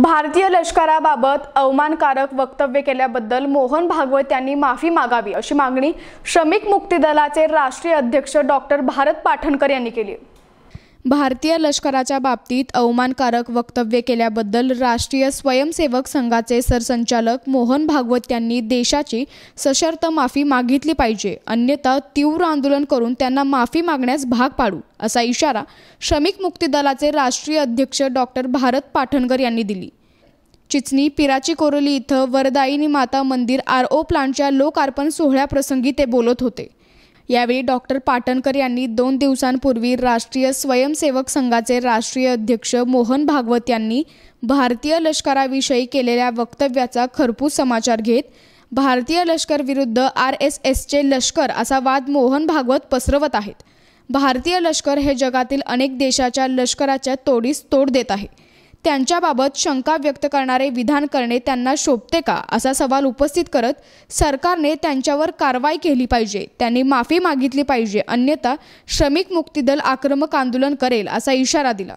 भारतीय लष्कराबाबत अवमानकारक वक्तव्य केल्याबद्दल मोहन भागवत यांनी माफी मागावी अशी मागणी श्रमिक मुक्ती दलाचे राष्ट्रीय अध्यक्ष डॉक्टर भारत पाठणकर यांनी केली भारतीय लष्कराच्या बाबतीत अवमानकारक वक्तव्य केल्याबद्दल राष्ट्रीय स्वयंसेवक संघाचे सरसंचालक मोहन भागवत यांनी देशाची सशर्त माफी मागितली पाहिजे अन्यथा तीव्र आंदोलन करून त्यांना माफी मागण्यास भाग पाडू असा इशारा श्रमिक मुक्ती दलाचे राष्ट्रीय अध्यक्ष डॉक्टर भारत पाठणकर यांनी दिली चिचणी पिराची कोरोली इथं वरदायिनी माता मंदिर आर ओ प्लांटच्या लोकार्पण सोहळ्याप्रसंगी ते बोलत होते यावेळी डॉक्टर पाटणकर यांनी दोन दिवसांपूर्वी राष्ट्रीय स्वयंसेवक संघाचे राष्ट्रीय अध्यक्ष मोहन भागवत यांनी भारतीय लष्कराविषयी केलेल्या वक्तव्याचा खरपूस समाचार घेत भारतीय लष्कर विरुद्ध आर एस एसचे लष्कर असा वाद मोहन भागवत पसरवत आहेत भारतीय लष्कर हे जगातील अनेक देशाच्या लष्कराच्या तोडीस तोड देत आहे त्यांच्याबाबत शंका व्यक्त करणारे विधान करणे त्यांना शोभते का असा सवाल उपस्थित करत सरकारने त्यांच्यावर कारवाई केली पाहिजे त्यांनी माफी मागितली पाहिजे अन्यथा श्रमिक मुक्ती दल आक्रमक आंदोलन करेल असा इशारा दिला